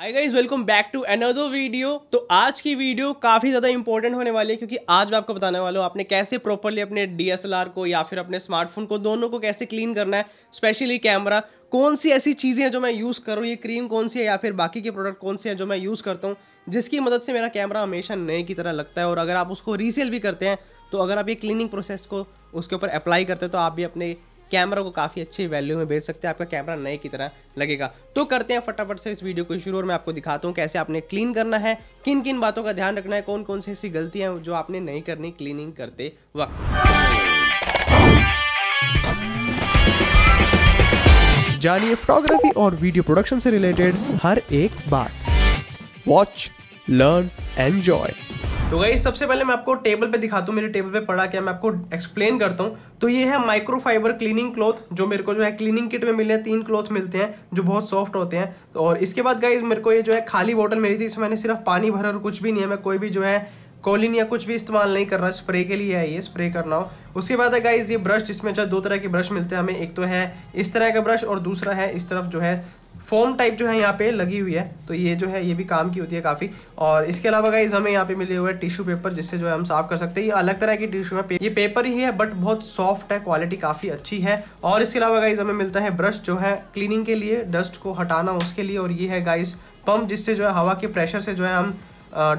hi guys welcome back to another video तो आज की वीडियो काफ़ी ज़्यादा इंपॉर्टेंट होने वाली है क्योंकि आज मैं आपको बताने वाला हूँ आपने कैसे प्रॉपरली अपने डीएसएलआर को या फिर अपने स्मार्टफोन को दोनों को कैसे क्लीन करना है स्पेशली कैमरा कौन सी ऐसी चीज़ें हैं जो मैं यूज़ करूँ ये क्रीम कौन सी है या फिर बाकी के प्रोडक्ट कौन से हैं जो मैं यूज़ करता हूँ जिसकी मदद से मेरा कैमरा हमेशा नए की तरह लगता है और अगर आप उसको रीसेल भी करते हैं तो अगर आप ये क्लीनिंग प्रोसेस को उसके ऊपर अप्लाई करते हैं तो आप भी अपने कैमरा को काफ़ी अच्छी वैल्यू में भेज सकते हैं आपका कैमरा नए की तरह लगेगा तो करते हैं फटाफट से इस वीडियो को शुरू और मैं आपको दिखाता हूँ कैसे आपने क्लीन करना है किन किन बातों का ध्यान रखना है कौन कौन सी ऐसी गलतियां जो आपने नहीं करनी क्लीनिंग करते वक्त जानिए फोटोग्राफी और वीडियो प्रोडक्शन से रिलेटेड हर एक बात वॉच लर्न एंजॉय तो गई सबसे पहले मैं आपको टेबल पे दिखाता हूँ मेरे टेबल पे पड़ा क्या मैं आपको एक्सप्लेन करता हूँ तो ये है माइक्रोफाइबर क्लीनिंग क्लॉथ जो मेरे को जो है क्लीनिंग किट में मिले हैं तीन क्लॉथ मिलते हैं जो बहुत सॉफ्ट होते हैं तो और इसके बाद गाइज मेरे को ये जो है खाली बॉटल मिली थी इसमें मैंने सिर्फ पानी भरा और कुछ भी नहीं है मैं कोई भी जो है कॉलिन या कुछ भी इस्तेमाल नहीं कर रहा स्प्रे के लिए है ये स्प्रे करना हो उसके बाद है गाइज ये ब्रश जिसमें जो दो तरह के ब्रश मिलते हैं हमें एक तो है इस तरह का ब्रश और दूसरा है इस तरफ जो है फॉर्म टाइप जो है यहाँ पे लगी हुई है तो ये जो है ये भी काम की होती है काफ़ी और इसके अलावा गाइज हमें यहाँ पे मिले हुए टिश्यू पेपर जिससे जो है हम साफ कर सकते हैं ये अलग तरह की टिश्यू है पे, ये पेपर ही है बट बहुत सॉफ्ट है क्वालिटी काफ़ी अच्छी है और इसके अलावा गाइज हमें मिलता है ब्रश जो है क्लीनिंग के लिए डस्ट को हटाना उसके लिए और ये है गाइज पंप जिससे जो है हवा के प्रेशर से जो है हम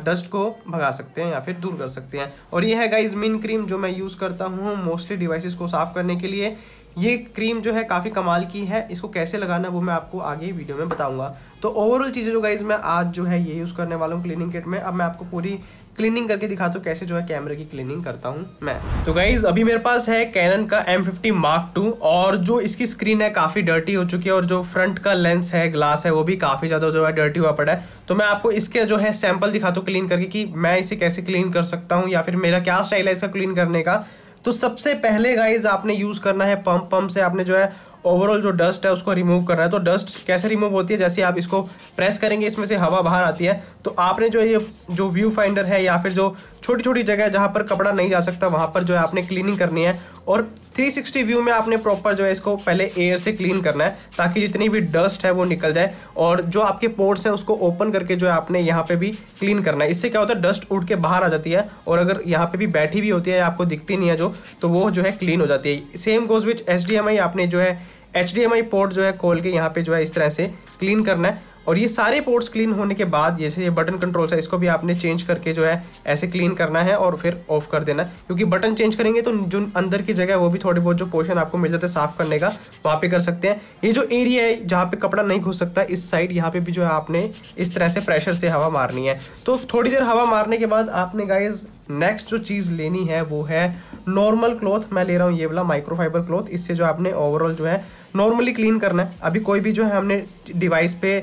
डस्ट को भगा सकते हैं या फिर दूर कर सकते हैं और ये है गाइज मिन क्रीम जो मैं यूज़ करता हूँ मोस्टली डिवाइसेस को साफ़ करने के लिए ये क्रीम जो है काफ़ी कमाल की है इसको कैसे लगाना वो मैं आपको आगे वीडियो में बताऊंगा तो ओवरऑल चीज़ें जो गाइज मैं आज जो है ये यूज़ करने वाला हूँ क्लीनिंग किट में अब मैं आपको पूरी क्लीनिंग करके दिखाता हूँ कैसे जो है कैमरे की क्लीनिंग करता हूँ मैं तो गाइज अभी मेरे पास है कैनन का एम फिफ्टी मार्क टू और जो इसकी स्क्रीन है काफ़ी डर्टी हो चुकी है और जो फ्रंट का लेंस है ग्लास है वो भी काफ़ी ज़्यादा जो है डर्टी हुआ पड़ा है तो मैं आपको इसके जो है सैम्पल दिखाता हूँ क्लीन करके कि मैं इसे कैसे क्लीन कर सकता हूँ या फिर मेरा क्या स्टाइल है इसका क्लीन करने का तो सबसे पहले गाइज आपने यूज़ करना है पंप पंप से आपने जो है ओवरऑल जो डस्ट है उसको रिमूव करना है तो डस्ट कैसे रिमूव होती है जैसे आप इसको प्रेस करेंगे इसमें से हवा बाहर आती है तो आपने जो ये जो व्यू फाइंडर है या फिर जो छोटी छोटी जगह है जहाँ पर कपड़ा नहीं जा सकता वहाँ पर जो है आपने क्लीनिंग करनी है और 360 व्यू में आपने प्रॉपर जो है इसको पहले एयर से क्लीन करना है ताकि जितनी भी डस्ट है वो निकल जाए और जो आपके पोर्ट्स हैं उसको ओपन करके जो है आपने यहाँ पे भी क्लीन करना है इससे क्या होता है डस्ट उड़ के बाहर आ जाती है और अगर यहाँ पे भी बैठी भी होती है आपको दिखती नहीं है जो तो वो जो है क्लीन हो जाती है सेम गोज विच एच आपने जो है एच पोर्ट जो है खोल के यहाँ पे जो है इस तरह से क्लीन करना है और ये सारे पोर्ट्स क्लीन होने के बाद जैसे ये बटन कंट्रोल्स है इसको भी आपने चेंज करके जो है ऐसे क्लीन करना है और फिर ऑफ कर देना है क्योंकि बटन चेंज करेंगे तो जो अंदर की जगह है वो भी थोड़ी बहुत जो पोर्शन आपको मिल जाता है साफ करने का वहाँ पे कर सकते हैं ये जो एरिया है जहाँ पे कपड़ा नहीं घुस सकता इस साइड यहाँ पे भी जो है आपने इस तरह से प्रेशर से हवा मारनी है तो थोड़ी देर हवा मारने के बाद आपने गाइज नेक्स्ट जो चीज़ लेनी है वो है नॉर्मल क्लॉथ मैं ले रहा हूँ ये वाला माइक्रोफाइबर क्लॉथ इससे जो आपने ओवरऑल जो है नॉर्मली क्लीन करना है अभी कोई भी जो है हमने डिवाइस पे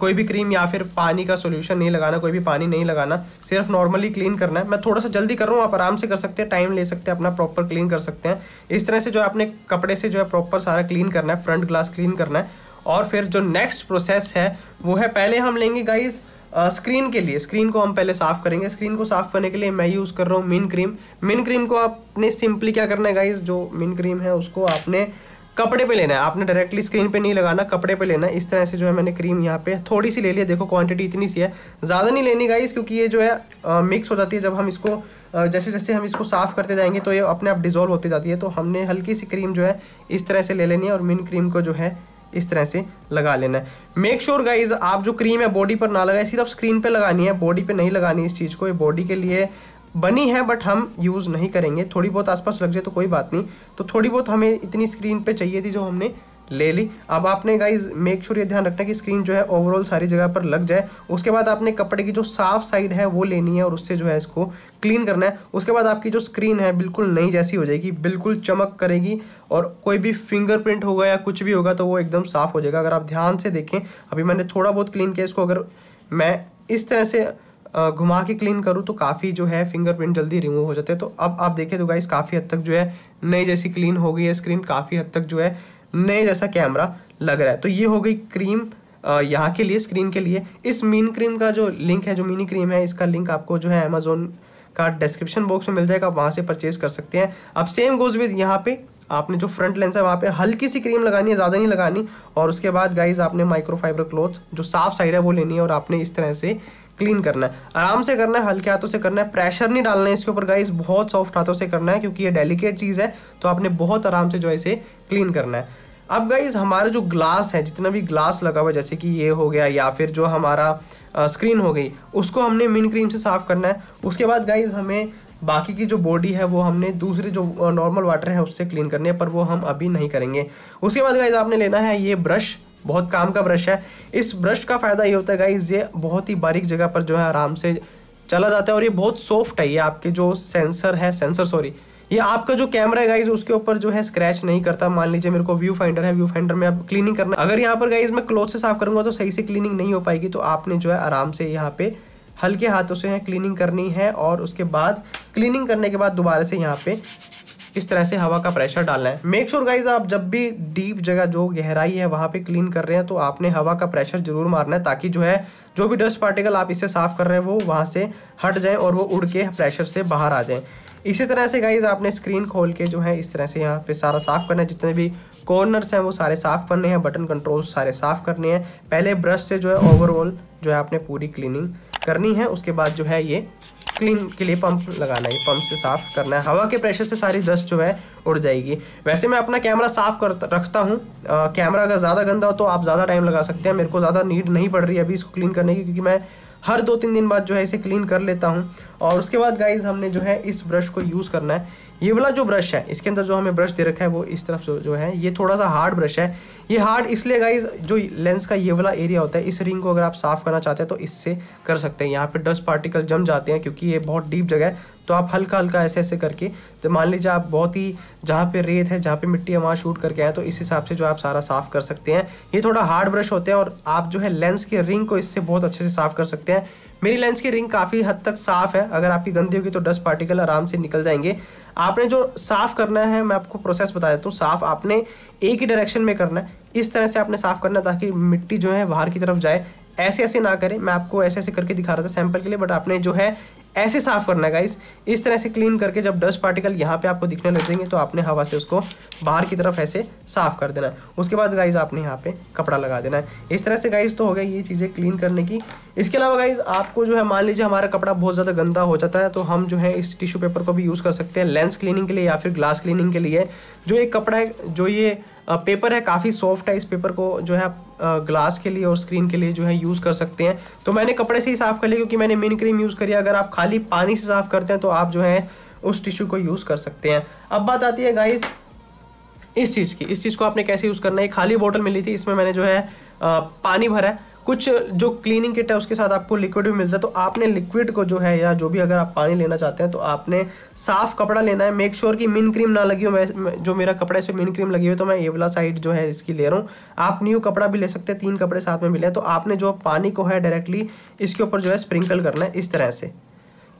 कोई भी क्रीम या फिर पानी का सोल्यूशन नहीं लगाना कोई भी पानी नहीं लगाना सिर्फ नॉर्मली क्लीन करना है मैं थोड़ा सा जल्दी कर रहा हूँ आप आराम से कर सकते हैं टाइम ले सकते हैं अपना प्रॉपर क्लीन कर सकते हैं इस तरह से जो है अपने कपड़े से जो है प्रॉपर सारा क्लीन करना है फ्रंट ग्लास क्लीन करना है और फिर जो नेक्स्ट प्रोसेस है वो है पहले हम लेंगे गाइज़ स्क्रीन के लिए स्क्रीन को हम पहले साफ़ करेंगे स्क्रीन को साफ़ करने के लिए मैं यूज़ कर रहा हूँ मिन क्रीम मिन क्रीम को आपने सिंपली क्या करना है गाइज जो मिन क्रीम है उसको आपने कपड़े पे लेना है आपने डायरेक्टली स्क्रीन पे नहीं लगाना कपड़े पे लेना है इस तरह से जो है मैंने क्रीम यहाँ पे थोड़ी सी ले ली है देखो क्वांटिटी इतनी सी है ज़्यादा नहीं लेनी गाइस क्योंकि ये जो है आ, मिक्स हो जाती है जब हम इसको जैसे जैसे हम इसको साफ़ करते जाएंगे तो ये अपने आप डिजोल्व होती जाती है तो हमने हल्की सी क्रीम जो है इस तरह से ले लेनी है और मिन क्रीम को जो है इस तरह से लगा लेना है मेक श्योर गाइज आप जो क्रीम है बॉडी पर ना लगाए सिर्फ स्क्रीन पर लगानी है बॉडी पर नहीं लगानी इस चीज़ को ये बॉडी के लिए बनी है बट हम यूज़ नहीं करेंगे थोड़ी बहुत आसपास लग जाए तो कोई बात नहीं तो थोड़ी बहुत हमें इतनी स्क्रीन पे चाहिए थी जो हमने ले ली अब आपने गाइज मेक श्योर ये ध्यान रखना कि स्क्रीन जो है ओवरऑल सारी जगह पर लग जाए उसके बाद आपने कपड़े की जो साफ साइड है वो लेनी है और उससे जो है इसको क्लीन करना है उसके बाद आपकी जो स्क्रीन है बिल्कुल नई जैसी हो जाएगी बिल्कुल चमक करेगी और कोई भी फिंगरप्रिंट होगा या कुछ भी होगा तो वो एकदम साफ़ हो जाएगा अगर आप ध्यान से देखें अभी मैंने थोड़ा बहुत क्लीन किया इसको अगर मैं इस तरह से घुमा के क्लीन करूँ तो काफ़ी जो है फिंगरप्रिंट जल्दी रिमूव हो जाते हैं तो अब आप देखें तो गाइज काफ़ी हद तक जो है नई जैसी क्लीन हो गई है स्क्रीन काफ़ी हद तक जो है नए जैसा कैमरा लग रहा है तो ये हो गई क्रीम यहाँ के लिए स्क्रीन के लिए इस मीन क्रीम का जो लिंक है जो मिनी क्रीम है इसका लिंक आपको जो है अमेजोन का डिस्क्रिप्शन बॉक्स में मिल जाएगा आप वहाँ से परचेज कर सकते हैं अब सेम गोज विद यहाँ पे आपने जो फ्रंट लेंस है वहाँ पे हल्की सी क्रीम लगानी है ज़्यादा नहीं लगानी और उसके बाद गाइज आपने माइक्रोफाइबर क्लोथ जो साफ साइड है वो लेनी है और आपने इस तरह से क्लीन करना है आराम से करना है हल्के हाथों से करना है प्रेशर नहीं डालना है इसके ऊपर गाइस बहुत सॉफ्ट हाथों से करना है क्योंकि ये डेलिकेट चीज़ है तो आपने बहुत आराम से जो है इसे क्लीन करना है अब गाइज हमारे जो ग्लास है जितना भी ग्लास लगा हुआ है जैसे कि ये हो गया या फिर जो हमारा आ, स्क्रीन हो गई उसको हमने मिन क्रीम से साफ़ करना है उसके बाद गाइज हमें बाकी की जो बॉडी है वो हमने दूसरे जो नॉर्मल वाटर है उससे क्लीन करनी है पर वो हम अभी नहीं करेंगे उसके बाद गाइज आपने लेना है ये ब्रश बहुत काम का ब्रश है इस ब्रश का फ़ायदा ये होता है गाइज ये बहुत ही बारीक जगह पर जो है आराम से चला जाता है और ये बहुत सॉफ्ट है ये आपके जो सेंसर है सेंसर सॉरी ये आपका जो कैमरा है गाइज उसके ऊपर जो है स्क्रैच नहीं करता मान लीजिए मेरे को व्यू फाइंडर है व्यू फाइंडर में आप क्लीनिंग करना अगर यहाँ पर गाइज मैं क्लोथ से साफ करूंगा तो सही से क्लीनिंग नहीं हो पाएगी तो आपने जो है आराम से यहाँ पे हल्के हाथों से क्लीनिंग करनी है और उसके बाद क्लीनिंग करने के बाद दोबारा से यहाँ पे इस तरह से हवा का प्रेशर डालना है मेक श्योर गाइज आप जब भी डीप जगह जो गहराई है वहाँ पे क्लीन कर रहे हैं तो आपने हवा का प्रेशर जरूर मारना है ताकि जो है जो भी डस्ट पार्टिकल आप इससे साफ कर रहे हैं वो वहाँ से हट जाए और वो उड़ के प्रेशर से बाहर आ जाए इसी तरह से गाइज आपने स्क्रीन खोल के जो है इस तरह से यहाँ पे सारा साफ़ करना है जितने भी कॉर्नर्स हैं वो सारे साफ़ करने हैं बटन कंट्रोल सारे साफ़ करने हैं पहले ब्रश से जो है ओवरऑल जो है आपने पूरी क्लीनिंग करनी है उसके बाद जो है ये क्लीन के लिए पंप लगाना है पंप से साफ करना है हवा के प्रेशर से सारी डस्ट जो है उड़ जाएगी वैसे मैं अपना कैमरा साफ कर रखता हूँ कैमरा अगर ज़्यादा गंदा हो तो आप ज़्यादा टाइम लगा सकते हैं मेरे को ज़्यादा नीड नहीं पड़ रही है अभी इसको क्लीन करने की क्योंकि मैं हर दो तीन दिन बाद जो है इसे क्लीन कर लेता हूँ और उसके बाद गाइज हमने जो है इस ब्रश को यूज़ करना है ये वाला जो ब्रश है इसके अंदर जो हमें ब्रश दे रखा है वो इस तरफ जो, जो है ये थोड़ा सा हार्ड ब्रश है ये हार्ड इसलिए गाइज जो लेंस का ये वाला एरिया होता है इस रिंग को अगर आप साफ़ करना चाहते हैं तो इससे कर सकते हैं यहाँ पे डस्ट पार्टिकल जम जाते हैं क्योंकि ये बहुत डीप जगह है तो आप हल्का हल्का ऐसे ऐसे करके तो मान लीजिए आप बहुत ही जहाँ पे रेत है जहाँ पे मिट्टी है वहाँ शूट करके आए तो इस हिसाब से जो आप सारा साफ़ कर सकते हैं ये थोड़ा हार्ड ब्रश होते हैं और आप जो है लेंस के रिंग को इससे बहुत अच्छे से साफ़ कर सकते हैं मेरी लेंस की रिंग काफ़ी हद तक साफ़ है अगर आपकी गंदी होगी तो डस्ट पार्टिकल आराम से निकल जाएंगे आपने जो साफ़ करना है मैं आपको प्रोसेस बता देता हूँ साफ़ आपने एक ही डायरेक्शन में करना है इस तरह से आपने साफ़ करना है ताकि मिट्टी जो है बाहर की तरफ जाए ऐसे ऐसे ना करें मैं आपको ऐसे ऐसे करके दिखा रहा था सैंपल के लिए बट आपने जो है ऐसे साफ करना गाइस इस तरह से क्लीन करके जब डस्ट पार्टिकल यहाँ पे आपको दिखने लग जाएंगे तो आपने हवा से उसको बाहर की तरफ ऐसे साफ कर देना है उसके बाद गाइज आपने यहाँ पे कपड़ा लगा देना है इस तरह से गाइज तो हो गया ये चीज़ें क्लीन करने की इसके अलावा गाइज आपको जो है मान लीजिए हमारा कपड़ा बहुत ज़्यादा गंदा हो जाता है तो हम जो है इस टिश्यू पेपर को भी यूज़ कर सकते हैं लेंस क्लीनिंग के लिए या फिर ग्लास क्लीनिंग के लिए जो ये कपड़ा है जो ये पेपर है काफ़ी सॉफ्ट है इस पेपर को जो है ग्लास के लिए और स्क्रीन के लिए जो है यूज़ कर सकते हैं तो मैंने कपड़े से ही साफ़ कर लिया क्योंकि मैंने मिन क्रीम यूज़ करी अगर आप खाली पानी से साफ़ करते हैं तो आप जो है उस टिश्यू को यूज़ कर सकते हैं अब बात आती है गाइज़ इस चीज़ की इस चीज़ को आपने कैसे यूज़ करना है खाली बोतल मिली थी इसमें मैंने जो है आ, पानी भरा है कुछ जो क्लीनिंग किट है उसके साथ आपको लिक्विड भी मिलता है तो आपने लिक्विड को जो है या जो भी अगर आप पानी लेना चाहते हैं तो आपने साफ़ कपड़ा लेना है मेक श्योर sure कि मिन क्रीम ना लगी हो मैं जो मेरा कपड़ा इस पर मिन क्रीम लगी हुई तो मैं एवला साइड जो है इसकी ले रहा हूँ आप न्यू कपड़ा भी ले सकते हैं तीन कपड़े साथ में मिले तो आपने जो पानी को है डायरेक्टली इसके ऊपर जो है स्प्रिंकल करना है इस तरह से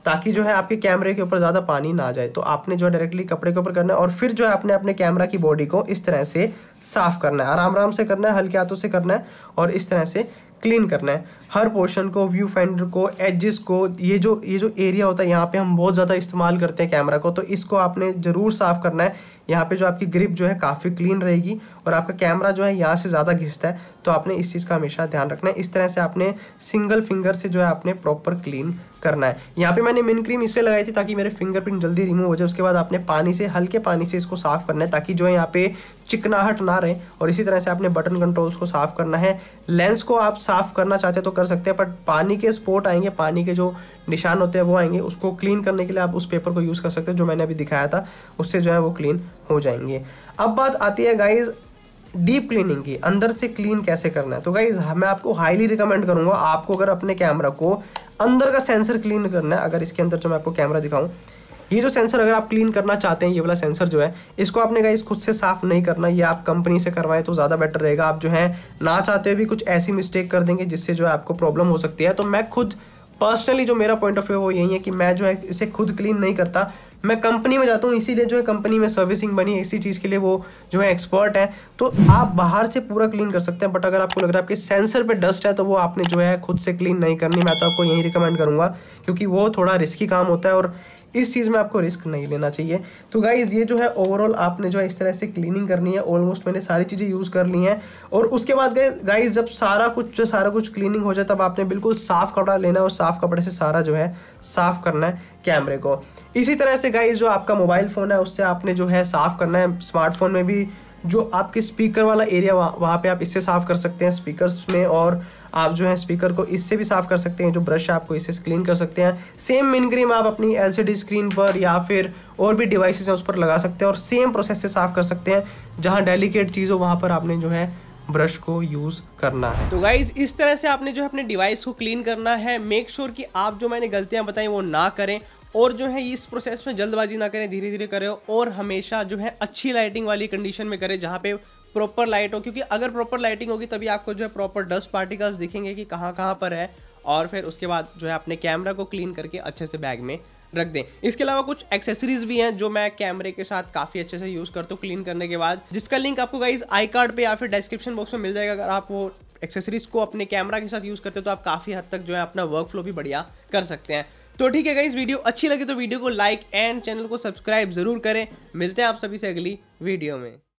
ताकि जो है आपके कैमरे के ऊपर ज़्यादा पानी ना जाए तो आपने जो है डायरेक्टली कपड़े के ऊपर करना है और फिर जो है आपने अपने कैमरा की बॉडी को इस तरह से साफ़ करना है आराम आराम से करना है हल्के हाथों से करना है और इस तरह से क्लीन करना है हर पोर्शन को व्यू फाइंडर को एजिस को ये जो ये जो एरिया होता है यहाँ पे हम बहुत ज़्यादा इस्तेमाल करते हैं कैमरा को तो इसको आपने ज़रूर साफ़ करना है यहाँ पे जो आपकी ग्रिप जो है काफ़ी क्लीन रहेगी और आपका कैमरा जो है यहाँ से ज़्यादा घिसता है तो आपने इस चीज़ का हमेशा ध्यान रखना है इस तरह से आपने सिंगल फिंगर से जो है आपने प्रॉपर क्लीन करना है यहाँ पे मैंने मिन क्रीम इसलिए लगाई थी ताकि मेरे फिंगरप्रिंट जल्दी रिमूव हो जाए उसके बाद आपने पानी से हल्के पानी से इसको साफ़ करना है ताकि जो है यहाँ पे चिकनाहट ना रहे और इसी तरह से आपने बटन कंट्रोल्स को साफ़ करना है लेंस को आप साफ़ करना चाहते हैं तो कर सकते हैं बट पानी के स्पोर्ट आएंगे पानी के जो निशान होते हैं वो आएंगे उसको क्लीन करने के लिए आप उस पेपर को यूज़ कर सकते हैं जो मैंने अभी दिखाया था उससे जो है वो क्लीन हो जाएंगे अब बात आती है गाइज़ डीप क्लीनिंग की अंदर से क्लीन कैसे करना है तो गाइज मैं आपको हाईली रिकमेंड करूँगा आपको अगर अपने कैमरा को अंदर का सेंसर क्लीन करना है अगर इसके अंदर जो मैं आपको कैमरा दिखाऊँ ये जो सेंसर अगर आप क्लीन करना चाहते हैं ये वाला सेंसर जो है इसको आपने इस खुद से साफ़ नहीं करना ये आप कंपनी से करवाएं तो ज़्यादा बेटर रहेगा आप जो है ना चाहते हुए भी कुछ ऐसी मिस्टेक कर देंगे जिससे जो है आपको प्रॉब्लम हो सकती है तो मैं खुद पर्सनली जो मेरा पॉइंट ऑफ व्यू वो यही है कि मैं जो है इसे खुद क्लीन नहीं करता मैं कंपनी में जाता हूँ इसीलिए जो है कंपनी में सर्विसिंग बनी है इसी चीज़ के लिए वो जो है एक्सपर्ट है तो आप बाहर से पूरा क्लीन कर सकते हैं बट अगर आपको लग रहा है आपके सेंसर पे डस्ट है तो वो आपने जो है खुद से क्लीन नहीं करनी मैं तो आपको यही रिकमेंड करूँगा क्योंकि वो थोड़ा रिस्की काम होता है और इस चीज़ में आपको रिस्क नहीं लेना चाहिए तो गाइज़ ये जो है ओवरऑल आपने जो है इस तरह से क्लीनिंग करनी है ऑलमोस्ट मैंने सारी चीज़ें यूज़ कर ली हैं और उसके बाद गए गाइज़ जब सारा कुछ जो सारा कुछ क्लीनिंग हो जाए तब आपने बिल्कुल साफ़ कपड़ा लेना है और साफ़ कपड़े से सारा जो है साफ़ करना है कैमरे को इसी तरह से गाइज़ जो आपका मोबाइल फ़ोन है उससे आपने जो है साफ़ करना है स्मार्टफोन में भी जो आपके स्पीकर वाला एरिया वहाँ वहाँ पे आप इससे साफ़ कर सकते हैं स्पीकर्स में और आप जो है स्पीकर को इससे भी साफ़ कर सकते हैं जो ब्रश है आपको इससे क्लीन कर सकते हैं सेम मिन क्रीम आप अपनी एलसीडी स्क्रीन पर या फिर और भी डिवाइसेस हैं उस पर लगा सकते हैं और सेम प्रोसेस से साफ़ कर सकते हैं जहाँ डेलीकेट चीज़ हो वहाँ पर आपने जो है ब्रश को यूज़ करना है तो गाइज इस तरह से आपने जो है अपने डिवाइस को क्लीन करना है मेक श्योर sure कि आप जो मैंने गलतियां बताई वो ना करें और जो है इस प्रोसेस में जल्दबाजी ना करें धीरे धीरे करें और हमेशा जो है अच्छी लाइटिंग वाली कंडीशन में करें जहाँ पे प्रॉपर लाइट हो क्योंकि अगर प्रॉपर लाइटिंग होगी तभी आपको जो है प्रॉपर डस्ट पार्टिकल्स दिखेंगे कि कहाँ कहाँ पर है और फिर उसके बाद जो है अपने कैमरा को क्लीन करके अच्छे से बैग में रख दें इसके अलावा कुछ एक्सेसरीज भी हैं जो मैं कैमरे के साथ काफ़ी अच्छे से यूज़ करता हूँ क्लीन करने के बाद जिसका लिंक आपको गाइज आई कार्ड पर या फिर डिस्क्रिप्शन बॉक्स में मिल जाएगा अगर आप वो एक्सेसरीज को अपने कैमरा के साथ यूज़ करते हो तो आप काफ़ी हद तक जो है अपना वर्क फ्लो भी बढ़िया कर सकते हैं तो ठीक है गाइज वीडियो अच्छी लगी तो वीडियो को लाइक एंड चैनल को सब्सक्राइब जरूर करें मिलते हैं आप सभी से अगली वीडियो में